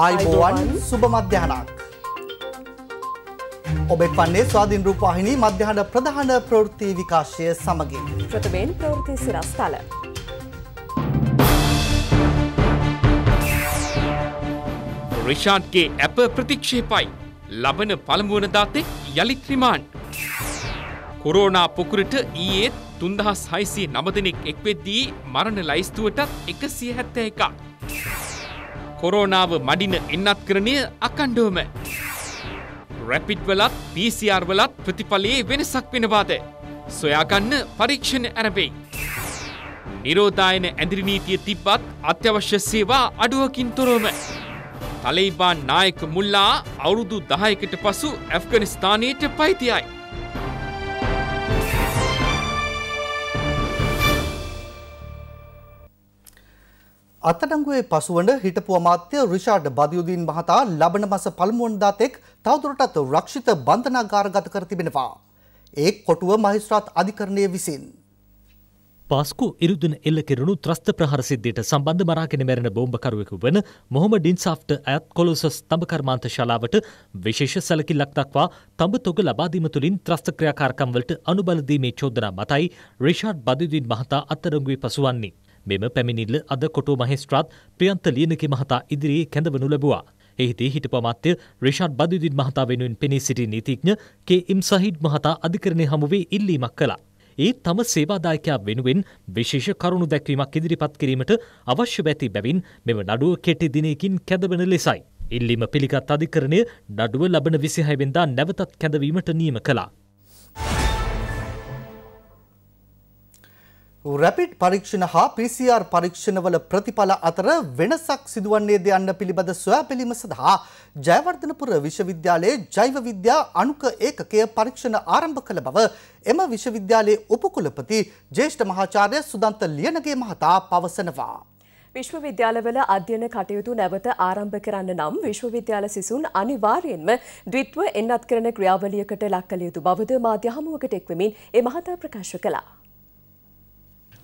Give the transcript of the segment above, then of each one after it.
ආයිබෝවන් සුබ මධ්‍යහනක්. ඔබෙත් වන්නේ ස්වාධීන් රූපවාහිනී මධ්‍යහන ප්‍රධාන ප්‍රවෘත්ති විකාශය සමගින්. ප්‍රථමයෙන් ප්‍රවෘත්ති සිරස්තල. රිෂාන්ගේ ඇප ප්‍රතික්ෂේපයි. ලබන පළමුුවන දාතෙක් යළිත් රිමාන්ඩ්. කොරෝනා පොකුරට ඊයේත් තුන්දහස් හයිසේ නමදනෙක් එක්වෙද්දී මරණ ලයිස්තුවටත් එක සියහැත්ත එකක්. කොරෝනාව මඩින එන්නත් කරණය අකණ්ඩුවම. රැපිට් වලත් PCR වලත් ප්‍රතිඵලයේ වෙනසක් වෙනවාද. සොයාගන්න පරීක්ෂණ ඇරබෙයි. නිරෝධායන ඇදිරි නීතිය තිබ්බත් අත්‍යවශ්‍ය සේවා අඩුවකින් තොරවම. තලයිබාන් නායක මුල්ලා අවුරුදු දහයකට පසු ඇෆ්ගනිස්ථානයට පයිතියයි. අත්තඩංගුවේ පසුවන හිටපු අමාත්‍ය රිෂාඩ් බදියුදීන් මහතා ලබන මස පළමුුවන්දා තෙක් තවදුරටත් රක්ෂිත බන්ධනාගාරගත කර තිබෙනවා. ඒ කොටුව මහිස්ත්‍රාත් අධිකරණය විසින්. ස්කු ඉරුදන එල්ල කෙරුණු ත්‍රස්ත ප්‍රහරසිද්ධයට සම්බන්ධ මරාගෙන මැරෙන බෝම්භකරුවෙකු වන මොහොම ඩින්සාෆ්ට ඇත් කොලොසස් තඹ කර්මාන්ත ශලාවට විශේෂ සැලකි ලක්තක්වා තඹ තොග ලබාදීම තුළින් ත්‍රස්ත ක්‍රියාකාරකම්වලට අනුබලදීමේ චෝදනා මතයි රිෂාඩ් බදිදින් මහතා අත්තරංගුවේ පසුවන්නේ. මෙම පැමිණිල්ල අද කොටු මහෙස්ත්‍රාත් ප්‍රියන්ත ලියනකි මහතා ඉදිරියේ කැඳවනු ලැබුවා. එහිදී හිටපමත්ය රිෂාඩ් බදුදින් මහතා වෙනුවෙන් පෙනී සිටි නීතිඥ කේ ඉම් සහිඩ් මහතා අධිකරණය හමුවේ ඉල්ලීමක් කළා. ඒ තම සේවාදායකයා වෙනුවෙන් විශේෂ කරුණු දැක්වීමක් ඉදිරිපත් කිරීමට අවශ්‍ය බැති බැවින් මෙම නඩුව කෙටි දිනයකින් කැදවන ලෙසයි. ඉල්ලීම පිළිගත් අධිකරණය නඩුව ලබන විසිහයවෙන්දා නැවතත් කැදවීමට නියම කලා. රැපිඩ් පරීක්ෂණ හා PCR පරීක්ෂණවල ප්‍රතිඵල අතර වෙනසක් සිදුවන්නේද යන්න පිළිබඳ සොයාපැලීම සඳහා ජයවර්ධනපුර විශ්වවිද්‍යාලයේ ජෛව විද්‍යා අණුක ඒකකය පරීක්ෂණ ආරම්භ කළ බව එම විශ්වවිද්‍යාලයේ උපකුලපති ජ්‍යෙෂ්ඨ මහාචාර්ය සුදන්ත ලියනගේ මහතා පවසනවා. විශ්වවිද්‍යාලවල අධ්‍යයන කටයුතු නැවත ආරම්භ කරන්න නම් විශ්වවිද්‍යාල සිසුන් අනිවාර්යෙන්ම ද්විත්ව එන්නත් කරන ක්‍රියාවලියකට ලක් කළ යුතු බවද මාධ්‍ය හමුවකට එක්වමින් ඒ මහතා ප්‍රකාශ කළා.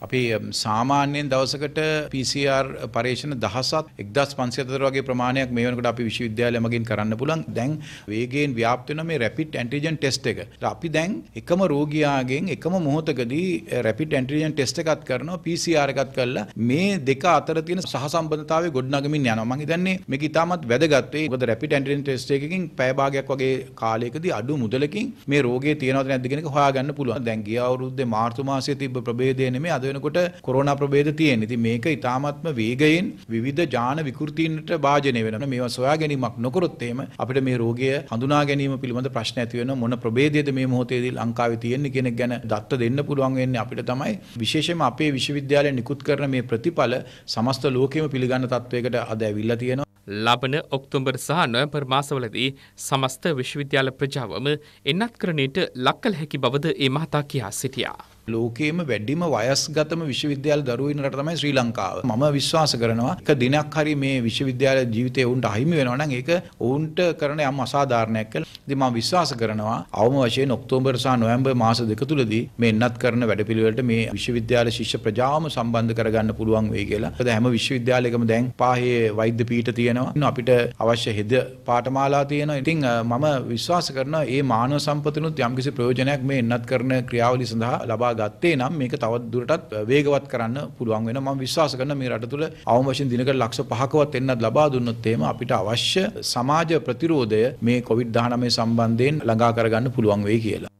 අපි සාමාන්‍යයෙන් දවසකට PCR පරීක්ෂණ දහසත් 1500 වගේ ප්‍රමාණයක් මේ වෙනකොට අපි විශ්වවිද්‍යාලය මගින් කරන්න පුළුවන්. දැන් වේගයෙන් ව්‍යාප්ත වෙන මේ rapid antigen test එක. අපි දැන් එකම රෝගියාගෙන් එකම මොහොතකදී eh, rapid antigen test එකක් කරනවා PCR එකක් කරලා මේ දෙක අතර තියෙන සහසම්බන්ධතාවය ගොඩනගමින් යනවා. මම හිතන්නේ මේක ඉතාමත් වැදගත් වෙයි. මොකද rapid antigen test එකකින් පැය භාගයක් වගේ කාලයකදී අඩු මුදලකින් මේ රෝගේ තියෙනවද නැද්ද කියන එක හොයාගන්න පුළුවන්. දැන් ගිය අවුරුද්දේ මාර්තු මාසයේ තිබ්බ ප්‍රභේදය නෙමෙයි අද අද වෙනකොට කොරෝනා ප්‍රභේද තියෙන. ඉතින් මේක ඊටාත්ම වේගයෙන් විවිධ ජාන විකෘතීන්ට භාජනය වෙනවා. මේවා සොයා ගැනීමක් නොකරොත් එහෙම අපිට මේ රෝගය හඳුනා ගැනීම පිළිබඳ ප්‍රශ්න ඇති වෙනවා. මොන ප්‍රභේදයේද මේ මොහොතේදී ලංකාවේ තියෙන්නේ කියන එක ගැන දත්ත දෙන්න පුළුවන් වෙන්නේ අපිට තමයි. විශේෂයෙන්ම අපේ විශ්වවිද්‍යාලය නිකුත් කරන මේ ප්‍රතිඵල සමස්ත ලෝකෙම පිළිගන්න තත්වයකට අද ඇවිල්ලා තියෙනවා. ලබන ඔක්තුම්බර් සහ නොයම්පර් මාසවලදී සමස්ත විශ්වවිද්‍යාල ප්‍රජාවම එන්නත්කරණයට ලක්කල් හැකි බවද ඒ මහතා කියා සිටියා. ලෝකයේම වැඩිම වයස්ගතම විශ්වවිද්‍යාල දරුවෝ ඉන්න රට තමයි ශ්‍රී ලංකාව. මම විශ්වාස කරනවා එක දිනක් හරි මේ විශ්වවිද්‍යාල ජීවිතේ ඔවුන්ට අහිමි වෙනවා නම් ඒක ඔවුන්ට කරන යම් අසාධාරණයක් කියලා. ඉතින් මම විශ්වාස කරනවා අවම වශයෙන් ඔක්තෝබර් සහ නොවැම්බර් මාස දෙක තුලදී මේ එන්නත් කරන වැඩපිළිවෙලට මේ විශ්වවිද්‍යාල ශිෂ්‍ය ප්‍රජාවම සම්බන්ධ කරගන්න පුළුවන් වෙයි කියලා. මොකද හැම විශ්වවිද්‍යාලයකම දැන් පාහේ වෛද්‍ය පීඨ තියෙනවා. අපිට අවශ්‍ය හෙද පාඨමාලා තියෙනවා. ඉතින් මම විශ්වාස කරනවා මේ මානව සම්පතනොත් යම්කිසි ප්‍රයෝජනයක් මේ එන්නත් කරන ක්‍රියාවලිය සඳහා ලබා ගත්තේ නම් මේක තවත් දුරටත් වේගවත් කරන්න පුළුවන් වෙනවා මම විශ්වාස කරනවා මේ රට තුළ අවම වශයෙන් දිනකට ලක්ෂ 5කවත් එන්නත් ලබා දුන්නොත් එහෙම අපිට අවශ්‍ය සමාජ ප්‍රතිරෝධය මේ COVID-19 සම්බන්ධයෙන් ළඟා කරගන්න පුළුවන් වෙයි කියලා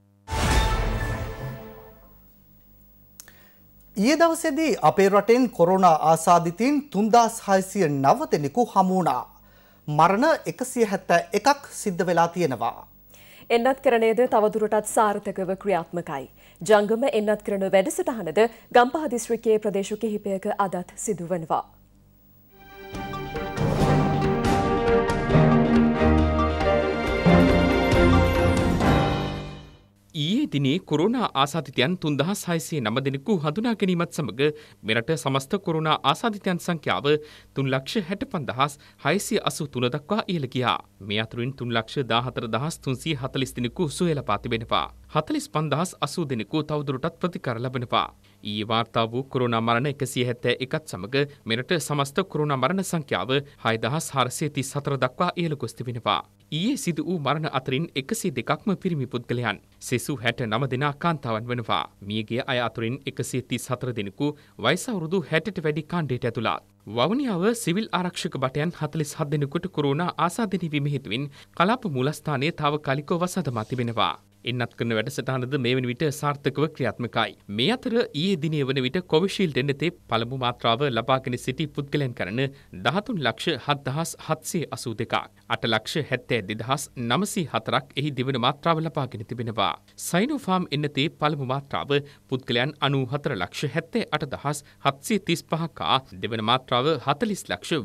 ඊය දවසේදී අපේ රටෙන් කොරෝනා ආසාධිතීන් තුන්දස් හයිසිය නවතෙනෙකු හමුණා. මරණ එකසිය හැත්ත එකක් සිද්ධ වෙලා තියෙනවා. එන්නත් කරණයද තවදුරටත් සාර්ථකව ක්‍රියාත්මකයි. ජංගම එන්නත් කරන වැඩසටහනද ගම්පහ දිස්ත්‍රික්කයේ ප්‍රදේශ කිහිපයක අදත් සිදුවනවා. ඊයේ දිනේ කොරුණා ආසාධිතයන් තුන්දහස් හයසේ නම දෙනෙකු හඳුනා ගැනීමත් සමඟ මෙරට සමස්ත කොරුණා ආසාධිතයන් සංඛ්‍යාව තුන් ලක්ෂ හැට පන්දහස් හයසිය අසු තුන දක්වා ඉහළ ගියා. මේ අතුරින් තුන් ලක්ෂ දාහතර දහස් තුන්සිය හතලිස් දෙනෙකු සුවලපා තිබෙනවා. හතලිස් පන්දහස් අසූ දෙනෙකු තවදුරටත් ප්‍රතිකර ලබනවා. ඊ වාර්තා වූ කොරුණා මරණ එකසිය හැත්තෑ එකත් සමඟ මෙරට සමස්ත කොරුණා මරණ සංඛ්‍යාව හයදහස් හරසය තිස් සතර දක්වා ඉහළ ගොස්ති වෙනවා. ඊයේ සිදු වූ මරණ අතරින් එකසි දෙකක්ම පිරිමි පුද්ගලයන් සෙසු හැට නම දෙනා කාන්තාවන් වනවා. මියගේ අය අතුරින් එකසේ තිස් හතර දෙනෙකු වයිසවුරුදු හැටට වැඩි කාණ්ඩයට ඇතුළත්. වවනියාව සිවිල් ආරක්ෂක බටයන් හතලිස් හත් දෙනෙකුට කොරුණා ආසාධනී විමහිතුවින් කලාප මුලස්ථානයේ තාව කලිකෝ වසඳමා තිබෙනවා. එන්නත් කරන වැඩසටහනද මෙවැනි විට සාර්ථකව ක්‍රියාත්මකයි. මේ අතර ඊයේ දිනය වන විට කොවිශීල්ඩ් එන්නතේ පළමු මාත්‍රාව ලබාගෙන සිටි පුද්ගලයන් කරන 13 ලක්ෂ 7782ක් 8 ලක්ෂ 72000 904ක් එහි දෙවන මාත්‍රාව ලබාගෙන තිබෙනවා. සයිනෝෆාම් එන්නතේ පළමු මාත්‍රාව පුද්ගලයන් 94 ලක්ෂ 78735 කා දෙවන මාත්‍රාව 40 ලක්ෂ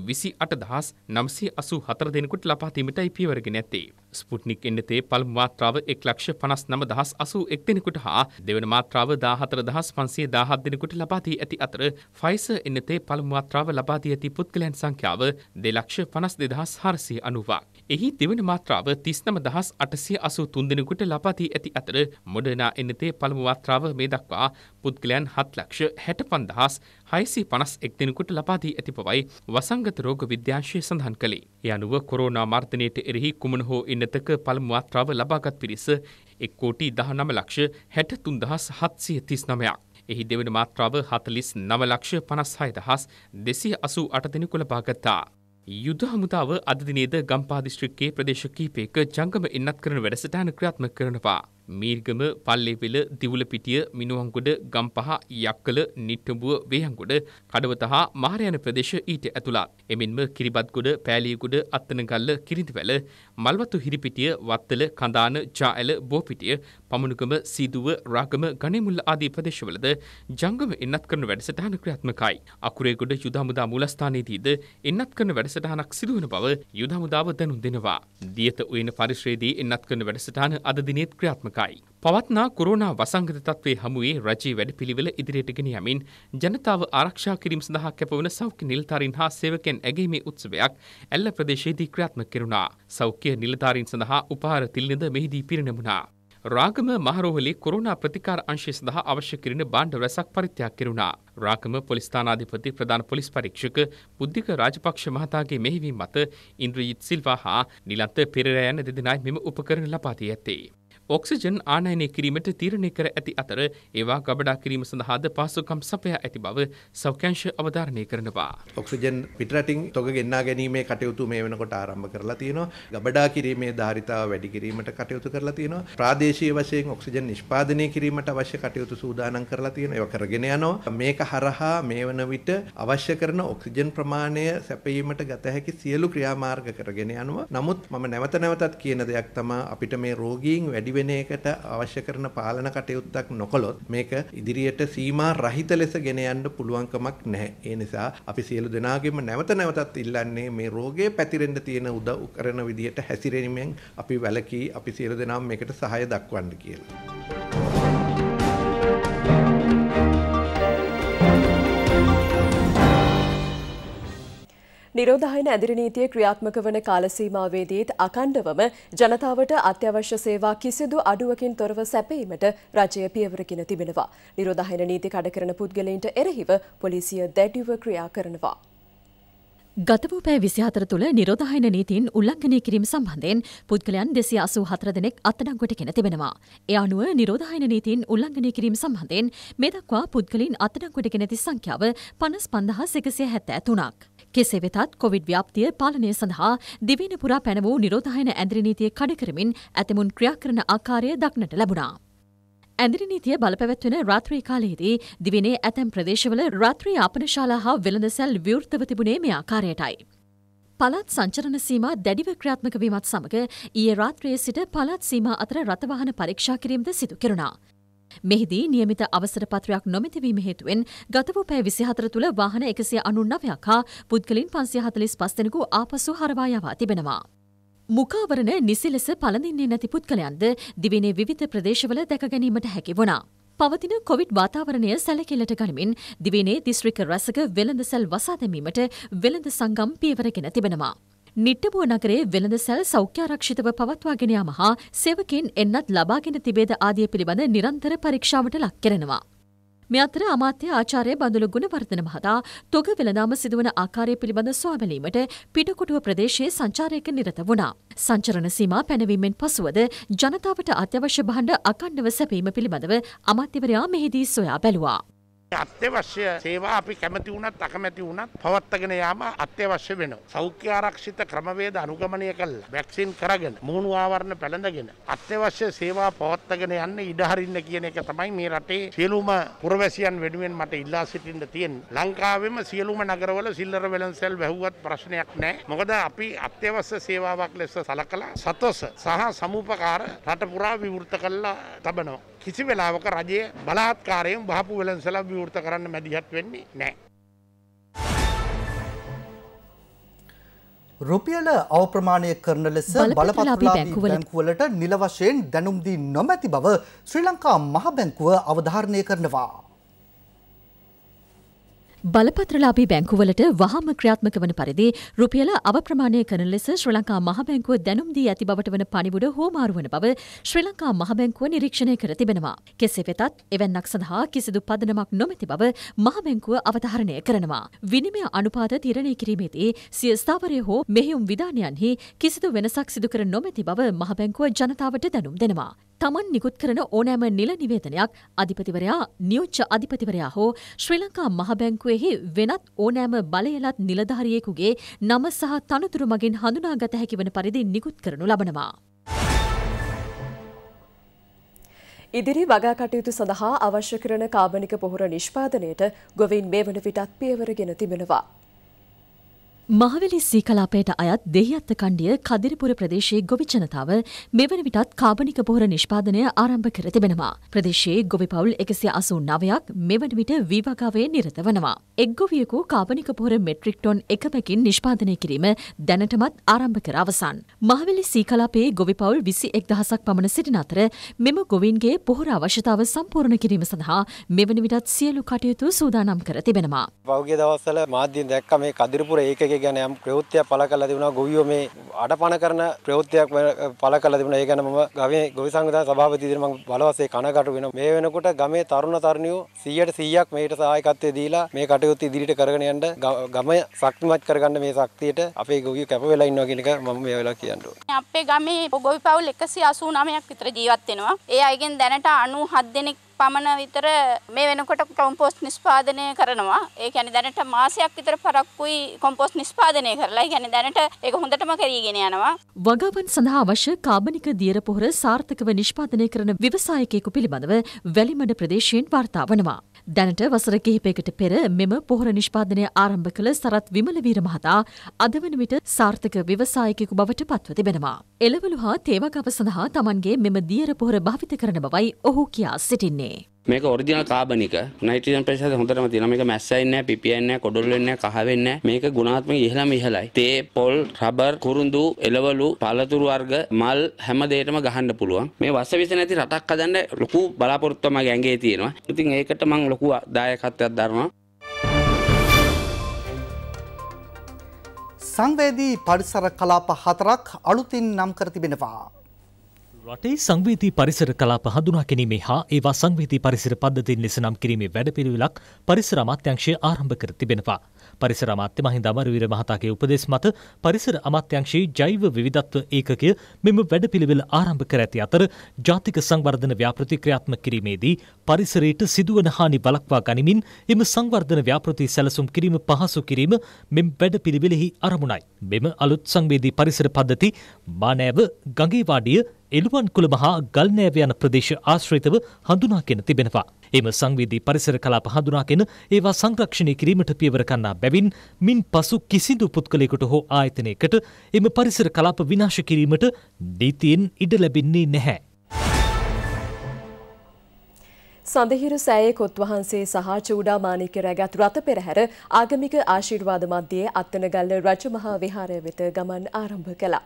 28984 දෙනෙකුට ලබා දීමටයි පියවරගෙන ඇත්තේ. ස්පුට්නික් එන්නතේ පල් මාත්‍රාව එක් ලක්ෂ පනස් නම දහස් අසූ එක් දෙනෙකුට හා දෙවන මාත්‍රාව දාහතර දහස් පන්සේ දාහත් දෙනෙකුට ලබාදී ඇති අතර ෆයිස එන්නතේ පල් මාත්‍රාව ලබාදී ඇති පුද්ගලයන් සංඛ්‍යාව දෙලක්ෂ පනස් දෙදහස් හාරසිය අනුවක්. එහි දෙවන මාත්‍රාව තිස්නම දහස් අටසිය අසූ තුන් දෙනෙකුට ලබාදී ඇති අතර මොඩනා එන්නතේ පළමු මාත්‍රාව මේ දක්වා පුද්ගලයන් හත් ලක්ෂ හැට පන්දහස් හයිසි පනස් එක් දෙනෙකුට ලබාදී ඇති බවයි වසංගත රෝග විද්‍යාශය සඳහන් කළේ. එය අනුව කොරෝනා මාර්තනයට එරෙහි කුමන හෝ එන්නතක පළමුමාත්‍රාව ලබාගත් පිරිස එක් කෝටි දහනම ලක්ෂ හැට තුන්දහස් හත්සිය තිස් නමයක්. එහි දෙවන මාත්‍රාව හතලිස් නව ලක්ෂ පනස් හය දහස් දෙසි අසු අට දෙනෙකු ලබාගත්තා. යුද හමුදාව අදදිනේද ගම්පා දිස්ත්‍රික්කයේ ප්‍රදේශ කීපයක ජංගම එන්නත් කරන වැඩසටහන ක්‍රියාත්මක කරනවා. මීර්ගම පල්ලේපෙළ දිවුලපිටිය මිනුවංගොඩ ගම්පහ යක්කල නිට්ටඹුව වේයන්ගොඩ කඩවත හා මහරයන ප්‍රදේශ ඊට ඇතුළත්. එමෙන්ම කිරිබත්ගොඩ පෑලියගොඩ අත්තනගල්ල කිරිඳිවැල මල්වතු හිරිපිටිය වත්තල කඳාන ජාඇල බෝපිටිය පමණුකම සීදුව රාගම ගනිමුල්ල ආදී ප්‍රදේශවලද ජංගම එන්නත් කරන වැඩසටහන ක්‍රියාත්මකයි. අකුරේගොඩ යුදහමුදා මූලස්ථානයේදීද එන්නත් කරන වැඩසටහනක් සිදුවන බව යුදහමුදාව දැනුම් දෙනවා. දියත උයන පරිශ්‍රයේදී එන්නත් කරන වැඩසටහන අද දිනේත් ක්‍රියාත්මක ක්‍රියාත්මකයි. පවත්නා කොරෝනා වසංගත තත්ත්වයේ හමුවේ රජයේ වැඩපිළිවෙල ඉදිරියට ගෙන යමින් ජනතාව ආරක්ෂා කිරීම සඳහා කැපවන සෞඛ්‍ය නිලධාරීන් හා සේවකයන් ඇගීමේ උත්සවයක් ඇල්ල ප්‍රදේශයේදී ක්‍රියාත්මක කෙරුණා. සෞඛ්‍ය නිලධාරීන් සඳහා උපහාර තිලිනද මෙහිදී පිරිනැමුණා. රාගම මහරෝහලේ කොරෝනා ප්‍රතිකාර අංශය සඳහා අවශ්‍ය කිරෙන බාණ්ඩ රැසක් පරිත්‍යාග කෙරුණා. රාගම පොලිස් ස්ථානාධිපති ප්‍රධාන පොලිස් පරීක්ෂක බුද්ධික රාජපක්ෂ මහතාගේ මෙහිවීම මත ඉන්ද්‍රජිත් සිල්වා හා නිලන්ත පෙරේරා යන දෙදෙනායි මෙම උපකරණ ලබා දී ඇත්තේ. ඔක්සිජන් ආනයනය කිරීමට තීරණය කර ඇති අතර ඒවා ගබඩා කිරීම සඳහාද පාසුකම් සපයා ඇති බව සෞඛ්‍යංශ අවධාරණය කරනවා. ඔක්සිජන් පිටරටින් තොග ගෙන්නා ගැනීමේ කටයුතු මේ වෙනකොට ආරම්භ කරලා තියෙනවා. ගබඩා කිරීමේ ධාරිතාව වැඩි කිරීමට කටයුතු කරලා තියෙනවා. ප්‍රාදේශීය වශයෙන් ඔක්සිජන් නිෂ්පාදනය කිරීමට අවශ්‍ය කටයුතු සූදානම් කරලා තියෙනවා. ඒවා කරගෙන යනවා. මේක හරහා මේ වන විට අවශ්‍ය කරන ඔක්සිජන් ප්‍රමාණය සැපයීමට ගත හැකි සියලු ක්‍රියාමාර්ග කරගෙන යනවා. නමුත් මම නැවත නැවතත් කියන දෙයක් තමයි අපිට මේ රෝගීන් වැඩි වෙන එකට අවශ්‍ය කරන පාලන කටයුත්තක් නොකළොත් මේක ඉදිරියට සීමා රහිත ලෙස ගෙන යන්න පුළුවන්කමක් නැහැ. ඒ නිසා අපි සියලු දෙනාගෙම නැවත නැවතත් ඉල්ලන්නේ මේ රෝගය පැතිරෙන්න තියෙන උදව් කරන විදියට හැසිරීමෙන් අපි වැළකී අපි සියලු දෙනාම මේකට සහාය දක්වන්න කියලා. නිරෝධායන ඇදිරි නීතිය ක්‍රියාත්මක වන කාලසීමාවේදීත් අකණ්ඩවම ජනතාවට අත්‍යවශ්‍ය සේවා කිසිදු අඩුවකින් තොරව සැපීමට රජය පියවරගෙන තිබෙනවා. නිරෝධායන නීති කඩ කරන පුද්ගලයින්ට එරෙහිව පොලිසිය දැඩිව ක්‍රියා කරනවා. ගත වූ පෑ විසිහතර තුළ නිරෝධායන නීතින් උල්ලංඝනය කිරීම සම්බන්ධයෙන් පුද්ගලයන් දෙසිය අසූ හතර දෙනෙක් අත්තඩංගුවට ගෙන තිබෙනවා. එ අනුව නිරෝධායන නීතින් උල්ලංඝනය කිරීම සම්බන්ධයෙන් මේ දක්වා පුද්ගලින් අත්තඩංගුවට ගෙනැති සංඛ්‍යාව පනස් පන්දහා සෙකසිය හැත්තෑ තුනක්. කෙසේ වෙතත් කොවිඩ් ව්‍යාප්තිය පාලනය සඳහා දිවින පුරා පැන වූ නිරෝධායන ඇඳරි නීතිය කඩකරමින් ඇතමුන් ක්‍රියා කරන ආකාරය දක්නට ලැබුණා. ඇඳරි නීතිය බලපැවැත්වෙන රාත්‍රී කාලයේදී දිවිනේ ඇතැම් ප්‍රදේශවල රාත්‍රී ආපනශාලා හා වෙළඳසැල් විවෘතව තිබුණේ මේ ආකාරයටයි. පළත් සංචරණ සීම දැඩිව ක්‍රියාත්මක වීමත් සමඟ ඊයේ රාත්‍රයේ සිට පළත් සීම අතර රථවාහන පරීක්ෂා කිරීමද සිදු කෙරුණා. මෙහිදී නියමිත අවසර පත්‍රයක් නොමැතිවීම හේතුවෙන් ගත වූ පැය 24 තුළ වාහන 199ක් හා පුද්ගලින් 545 දෙනෙකු ආපසු හරවා යවා තිබෙනවා. මුඛාවරණ නිසි ලෙස පළඳින්නේ නැති පුද්ගලයන්ද දිවිනේ විවිධ ප්‍රදේශවල දැක ගැනීමට හැකි වුණා. පවතින කොවිඩ් වාතාවරණය සැලකිල්ලට ගනිමින් දිවිනේ දිස්ත්‍රික්ක රැසක වෙළඳසැල් වසා දැමීමට වෙළඳ සංගම් පියවරගෙන තිබෙනවා. නිට්ටබුව නගරේ වෙළඳසැල් සෞඛ්‍යාරක්ෂිතව පවත්වාගෙන යාම හා සෙවකින් එන්නත් ලබාගෙන තිබේද ආදිය පිළිබඳ නිරන්තර පරීක්ෂාවට ලක් කරනවා. මේ අතර අමාත්‍ය ආචාර්ය බඳුළු ගුණවර්ධන මහතා තොග වෙළඳාම සිදුවන ආකාරය පිළිබඳ සොයාබැලීමට පිටකොටුව ප්‍රදේශයේ සංචාරයක නිරත වුණා. සංචරණ සීමා පැනවීමෙන් පසුවද ජනතාවට අත්‍යවශ්‍ය භාණ්ඩ අකණ්ඩව සැපීම පිළිබඳව අමාත්‍යවරයා මෙහිදී සොයා බැලුවා. අත්‍යවශ්‍ය සේවා අපි කැමති වුණත් අකමැති වුණත් පවත්තගෙන යාම අත්‍යවශ්‍ය වෙනවා. සෞඛ්‍ය ආරක්ෂිත ක්‍රමවේද අනුගමනය කළා. වැක්සින් කරගෙන මූණු ආවරණ පැළඳගෙන අත්‍යවශ්‍ය සේවා පවත්තගෙන යන්න ඉඩ හරින්න කියන එක තමයි මේ රටේ සියලුම පුරවැසියන් වෙනුවෙන් මට ඉල්ලා සිටින්න තියෙන්නේ. ලංකාවෙම සියලුම නගරවල සිල්ලර වෙළඳසැල් වැහුවත් ප්‍රශ්නයක් නැහැ. මොකද අපි අත්‍යවශ්‍ය සේවාවක් ලෙස සලකලා සතොස සහ සමූපකාර රට පුරා විවෘත කළා තබනවා. කිසි වෙලාවක රජය බලාත්කාරයෙන් බහපු වෙලන්සල විවෘත කරන්න මැදිහත් වෙන්නේ නෑ. රුපියල අවප්‍රමාණය කරන ලෙස බලපත්ලාබැංකුවලට නිලවශයෙන් දැනුම්දී නොමැති බව ශ්‍රී ලංකා මහ බැංකුව අවධාරණය කරනවා. බලපත්‍රලාභී බැංකුවලට වහම ක්‍රියාත්මක වන පරිදි රුපියල අවප්‍රමාණය කරන ලෙස ශ්‍රී ලංකා මහබැංකුව දැනුම් දී ඇති බවට වන පණිවුඩ හෝමාරු වන බව ශ්‍රී ලංකා මහබැංකුව නිරීක්ෂණය කර තිබෙනවා. කෙසේ වෙතත් එවැන්නක් සඳහා කිසිදු පදනමක් නොමැති බව මහබැංකුව අවධාරණය කරනවා. විනිමය අනුපාත තීරණය කිරීමේදී සිය ස්ථාවරය හෝ මෙහෙයුම් විධානයන්හි කිසිදු වෙනසක් සිදු කර නොමැති බව මහබැංකුව ජනතාවට දැනුම් දෙනවා. තමන් නිකුත් කරන ඕනෑම නිල නිවේදනයක් අධිපතිවරයා නියෝච්ච අධිපතිවරයා හෝ ශ්‍රී ලංකා මහබැංකුවෙහි වෙනත් ඕනෑම බලයලත් නිලධාරියෙකුගේ නම සහ තනතුරු මගින් හඳුනාගත හැකිවන පරිදි නිකුත් කරනු ලබනවා. ඉදිරි වගා කටයුතු සඳහා අවශ්‍ය කරන කාබනික පොහොර නිෂ්පාදනයට ගොවින් මේ වන විටත් පියවර ගෙන තිබෙනවා. මහවැලි සීකලාපයට අයත් දෙහිඅත්ත කණ්ඩිය කදිරිපුර ප්‍රදේශයේ ගොවි ජනතාව මෙවන විටත් කාබනික පොහොර නිෂ්පාදනය ආරම්භ කර තිබෙනවා. ප්‍රදේශයේ ගොවි පවුල් එකසිය අසූ නවයක් මෙවන විට විවගාවේ නිරත වනවා. එක් ගොවියකු කාබනික පොහොර මෙට්‍රික් ටොන් එක පැකින් නිෂ්පාදනය කිරීම දැනටමත් ආරම්භ කර අවසන්. මහවැලි සීකලාපයේ ගොවි පවුල් විසි එක් දහසක් පමණ සිටින අතර මෙම ගොවින්ගේ පොහොර අවශ්‍යතාව සම්පූර්ණ කිරීම සඳහා මෙවන විටත් සියලු කටයුතු සූදානම් කර තිබෙනවා. පහුගිය දවස්වල මාධ්‍යයෙන් දැක්ක මේ කදිරිපුර ඒකක එක ගැන යම් ප්‍රවෘත්තියක් පළ කරලා තිබුණා ගොවියෝ මේ අඩපණ කරන ප්‍රවෘත්තියක් පළ කරලා තිබුණා ඒ ගැන මම ගමේ ගොවි සංවිධාන සභාපති ඉදිරියේ මම බලවසේ කනගාටු වෙනවා මේ වෙනකොට ගමේ තරුණ තරුණියෝ 100ට 100ක් මේට සහායකත්වය දීලා මේ කටයුතු ඉදිරියට කරගෙන යන්න ගම ශක්තිමත් කරගන්න මේ ශක්තියට අපේ ගොවියෝ කැප වෙලා ඉන්නවා කියන එක මම මේ වෙලාව කියන්න ඕනේ අපේ ගමේ ගොවි පවුල් 189ක් විතර ජීවත් වෙනවා ඒ අයගෙන් දැනට 97 දෙනෙක් පමණ විතර මේ වෙනකොට කොම්පෝස්ට් නිෂ්පාදනය කරනවා. ඒ කියන්නේ දැනට මාසයක් විතර පරක්කුයි කොම්පෝස්ට් නිෂ්පාදනය කරලා. ඒ කියන්නේ දැනට ඒක හොඳටම කරගෙන යනවා. වගාවන් සඳහා අවශ්‍ය කාබනික දියර පොහොර සාර්ථකව නිෂ්පාදනය කරන ව්‍යවසායකයෙකු පිළිබඳව වැලිමඩ ප්‍රදේශයෙන් වාර්තා වනවා. දැනට වසර කිහිපයකට පෙර මෙම පොහොර නිෂ්පාදනය ආරම්භ කළ සරත් විමලවීර මහතා අද වන විට සාර්ථක ව්‍යවසායකෙකු බවට පත්ව තිබෙනවා. එළවලු හා තේවකව සඳහා තමන්ගේ මෙම දියර පොහොර භාවිත කරන බවයි ඔහු කියා සිටින්නේ. මේක ඔරිජිනල් කාබනික නයිට්‍රජන් ප්‍රතිශතය හොඳටම තියෙනවා මේක මැස්සයින් නැහැ පිපියයින් නැහැ කොඩොල්ලෙන් නැහැ කහ වෙන්නේ නැහැ මේක ගුණාත්මක ඉහළම ඉහළයි තේ පොල් රබර් කුරුඳු එළවලු පළතුරු වර්ග මල් හැම දෙයකම ගහන්න පුළුවන් මේ වස විස නැති රටක් හදන්න ලොකු බලාපොරොත්තුවක් මගේ ඇඟේ තියෙනවා ඉතින් ඒකට මම ලොකු දායකත්වයක් දරනවා සංවේදී පරිසර කලාප හතරක් අලුතින් නම් කර තිබෙනවා රටේ සංවේදී පරිසර කලාප හඳුනා ගැනීමේ හා ඒවා සංවේදී පරිසර පද්ධතින් ලෙස නම් කිරීමේ වැඩපිළිවෙලක් පරිසර අමාත්‍යංශය ආරම්භ කර තිබෙනවා. පරිසර අමාත්‍ය මහින්ද අමරවීර මහතාගේ උපදෙස් මත පරිසර අමාත්‍යංශයේ ජෛව විවිධත්ව ඒකකය මෙම වැඩපිළිවෙල ආරම්භ කර ඇති අතර ජාතික සංවර්ධන ව්‍යාපෘති ක්‍රියාත්මක කිරීමේදී පරිසරයට සිදුවන හානි වළක්වා ගනිමින් එම සංවර්ධන ව්‍යාපෘති සැලසුම් කිරීම පහසු කිරීම මෙම වැඩපිළිවෙලෙහි අරමුණයි. මෙම අලුත් සංවේදී පරිසර පද්ධති මානෑව ගඟේවාඩිය එළුවන්කුළ මහා ගල්නෑව යන ප්‍රදේශ ආශ්‍රිතව හඳුනාගෙන තිබෙනවා. එම සංවේදී පරිසර කලාප හඳුනාගෙන ඒවා සංරක්ෂණය කිරීමට පියවර ගන්නා බැවින් මින් පසු කිසිදු පුද්ගලයෙකුට හෝ ආයතනයකට එම පරිසර කලාප විනාශ කිරීමට නීතියෙන් ඉඩ ලැබෙන්නේ නැහැ. සඳහිරු සෑයේ කොත් වහන්සේ සහ චූඩා මානික රැගත් රථ පෙරහැර ආගමික ආශිර්වාද මධ්‍යයේ අත්තනගල්ල රජමහා විහාරය වෙත ගමන් ආරම්භ කළා.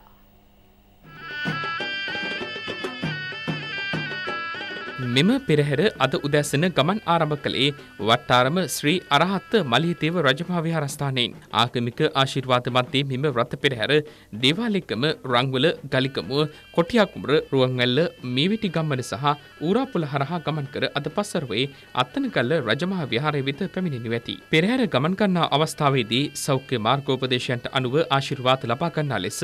මෙම පෙරහැර අද උදැසන ගමන් ආරභ කළේ වට්ටාරම ශ්‍රී අරහත්ත මලිහිතේව රජමාවිහාරස්ථානයෙන් ආකමික ආශිර්වාද මන්තේ මෙම රථ පෙරහැර දේවාලෙක්කම රංවල ගලිකමුව කොටියකුමර රුවන්වැල්ල මේවිටි ගම්මන සහ ඌරාපුල හරහා ගමන් කර අද පස්සරුවේ අත්තනකල්ල රජමහා විහාරය වෙත පැමිණෙනු ඇති. පෙරහැර ගමන් ගන්නා අවස්ථාවේදී සෞඛ්‍ය මාර්ගෝපදේශයන්ට අනුව ආශිර්වාද ලබා ගන්නා ලෙස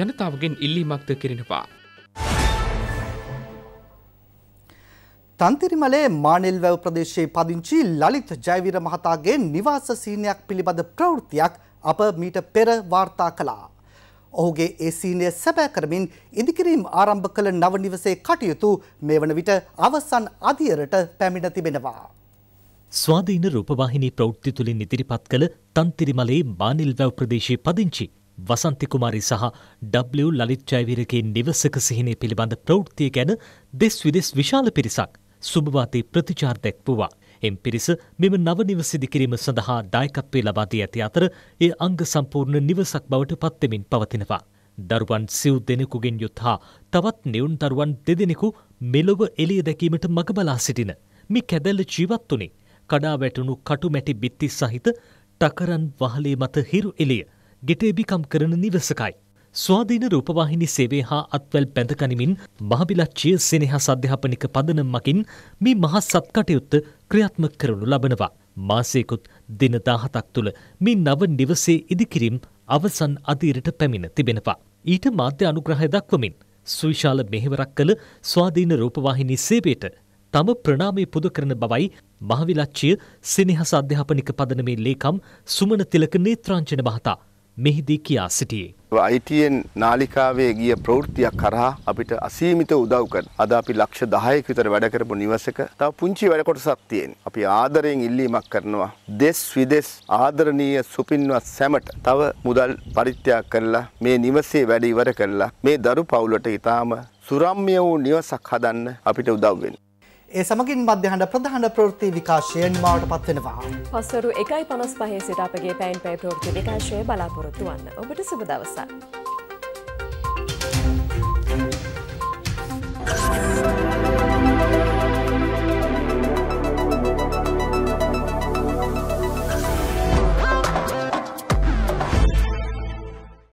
ජනතාවගෙන් ඉල්ලීමක්ද කෙරෙනවා. තන්තිරිමලේ මානෙල්වැව් ප්‍රදේශයේ පදිංචි ලලිත් ජයවීර මහතාගේ නිවාස සීනයක් පිළිබඳ ප්‍රවෘත්තියක් අප මීට පෙර වාර්තා කළා. ඔහුගේ ඒ සීනය සැබෑ කරමින් ඉදිකිරීම් ආරම්භ කළ නව නිවසේ කටයුතු මේ වන විට අවසන් අධියරට පැමිණ තිබෙනවා. ස්වාධීන රූපවාහිනී ප්‍රවෘත්ති තුළින් ඉදිරිපත් කළ තන්තිරිමලේ මානිල්වැව් ප්‍රදේශයේ පදිංචි වසන්තිකුමාරි සහ W ලලිත් ජයවිරගේ නිවසක සිහිනය පිළිබඳ ප්‍රවෘත්තිය ගැන දෙස් විදෙස් විශාල පිරිසක් සුභවාතී ප්‍රතිචාර දැක්වුවා. එම් පිරිස මෙම නව නිවස ඉදිකිරීම සඳහා දායකත්වය ලබා දී ඇති අතර ඒ අංග සම්පූර්ණ නිවසක් බවට පත්වෙමින් පවතිනවා. දරුවන් සිව් දෙනෙකුගෙන් යුත් හා තවත් නිවුන් දරුවන් දෙදෙනෙකු මෙලොව එළිය දැකීමට මඟ බලා සිටින. මේ කැදැල්ල ජීවත් වුණේ කඩා වැටුණු කටුමැටි බිත්ති සහිත ටකරන් වහලේ මත හිරු එළිය ගෙටේබිකම් කරන නිවසකයි. ස්වාධීන රූපවාහිනි සේවේ හා අත්වැල් පැඳකනිමින් මහබිලච්චිය සෙනෙහා සධ්‍යාපනික පදනම් මකින් මේ මහත් සත්කටයුත්ත ක්‍රියාත්ම කරනු ලබනවා. මාසයකුත් දින දාහතක් තුළ මේ නව නිවසේ ඉදිකිරීම් අවසන් අදීරට පැමිණ තිබෙනවා. ඊට මාධ්‍ය අනුග්‍රහය දක්වමින් සුවිශාල මෙහෙවරක් කළ ස්වාධීන රූපවාහිනි සේවයට තම ප්‍රනාමය පුද කරන බවයි මහවිලච්චිය සිනිහස අධ්‍යාපනික පදනමේ ලේකම් සුමන තිලක නේත්‍රාංචන මහතා මෙහිදී කියා සිටියේ. අයිටයෙන් නාලිකාවේ ගිය ප්‍රවෘත්තියක් කරහා අපිට අසීමිත උදව් කරන. අද අපි ලක්ෂ 10ක විතර වැඩ කරපු නිවසක තව පුංචි වැඩ කොටසක් තියෙන. අපි ආදරයෙන් ඉල්ලීමක් කරනවා. දෙස් විදෙස් ආදරණීය සුපින්වත් සැමට තව මුදල් පරිත්‍යාග කරලා මේ නිවසේ වැඩ ඉවර කරලා මේ දරු පවුලට ඊටාම සුරම්‍ය වූ නිවසක් හදන්න අපිට උදව් වෙනවා. ඒ සමගින් මධ්‍යහඬ ප්‍රධාන ප්‍රවෘත්ති විකාශය නිමාවට පත්වෙනවා. පස්වරු එකයි පනස් පහේ සිට අපගේ පැයින් පැයි ප්‍රවෘත්ති විකාශය බලාපොරොත්තු වන්න ඔබට සුබ දවසක්.